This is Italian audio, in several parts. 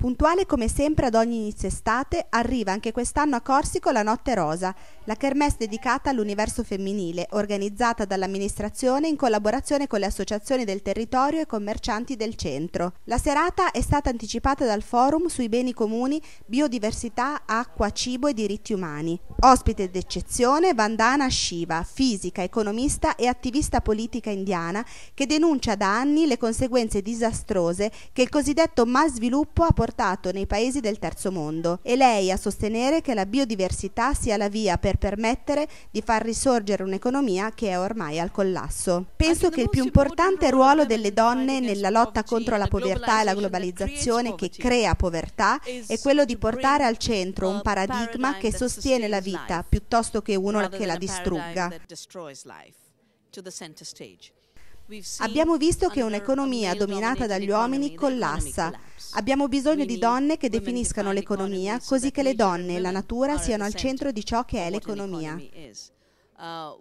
Puntuale come sempre ad ogni inizio estate, arriva anche quest'anno a Corsico la Notte Rosa, la kermesse dedicata all'universo femminile, organizzata dall'amministrazione in collaborazione con le associazioni del territorio e commercianti del centro. La serata è stata anticipata dal forum sui beni comuni, biodiversità, acqua, cibo e diritti umani. Ospite d'eccezione Vandana Shiva, fisica, economista e attivista politica indiana, che denuncia da anni le conseguenze disastrose che il cosiddetto mal sviluppo ha portato portato nei paesi del terzo mondo e lei a sostenere che la biodiversità sia la via per permettere di far risorgere un'economia che è ormai al collasso. Penso che il più importante ruolo delle donne nella lotta contro la povertà e la globalizzazione che crea povertà è quello di portare al centro un paradigma che sostiene la vita piuttosto che uno che la distrugga. Abbiamo visto che un'economia dominata dagli uomini collassa. Abbiamo bisogno di donne che definiscano l'economia così che le donne e la natura siano al centro di ciò che è l'economia. Uh,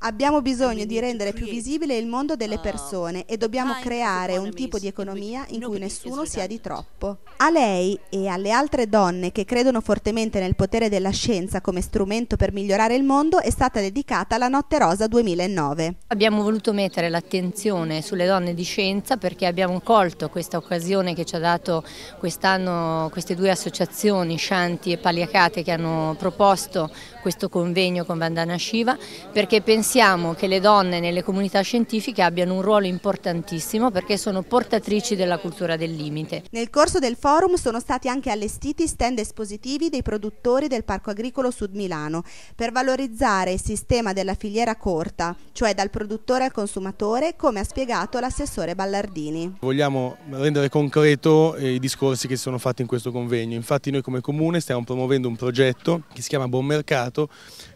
abbiamo bisogno di rendere più visibile il mondo delle uh, persone e dobbiamo creare un tipo di economia in cui nessuno sia di troppo. A lei e alle altre donne che credono fortemente nel potere della scienza come strumento per migliorare il mondo è stata dedicata la Notte Rosa 2009. Abbiamo voluto mettere l'attenzione sulle donne di scienza perché abbiamo colto questa occasione che ci ha dato quest'anno queste due associazioni, Shanti e Paliacate, che hanno proposto voluto questo convegno con Vandana Shiva perché pensiamo che le donne nelle comunità scientifiche abbiano un ruolo importantissimo perché sono portatrici della cultura del limite. Nel corso del forum sono stati anche allestiti stand espositivi dei produttori del Parco Agricolo Sud Milano per valorizzare il sistema della filiera corta, cioè dal produttore al consumatore, come ha spiegato l'assessore Ballardini. Vogliamo rendere concreto eh, i discorsi che si sono fatti in questo convegno. Infatti noi come comune stiamo promuovendo un progetto che si chiama Bombe mercato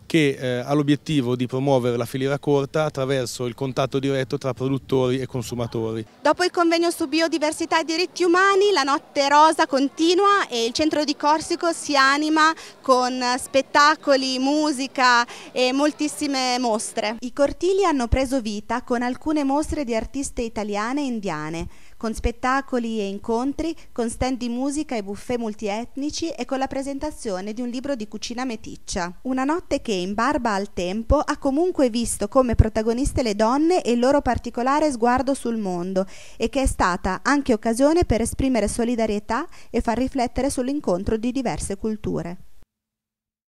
che eh, ha l'obiettivo di promuovere la filiera corta attraverso il contatto diretto tra produttori e consumatori. Dopo il convegno su biodiversità e diritti umani, la notte rosa continua e il centro di Corsico si anima con spettacoli, musica e moltissime mostre. I cortili hanno preso vita con alcune mostre di artiste italiane e indiane, con spettacoli e incontri, con stand di musica e buffet multietnici e con la presentazione di un libro di cucina meticcia. Una notte che in barba al tempo ha comunque visto come protagoniste le donne e il loro particolare sguardo sul mondo e che è stata anche occasione per esprimere solidarietà e far riflettere sull'incontro di diverse culture.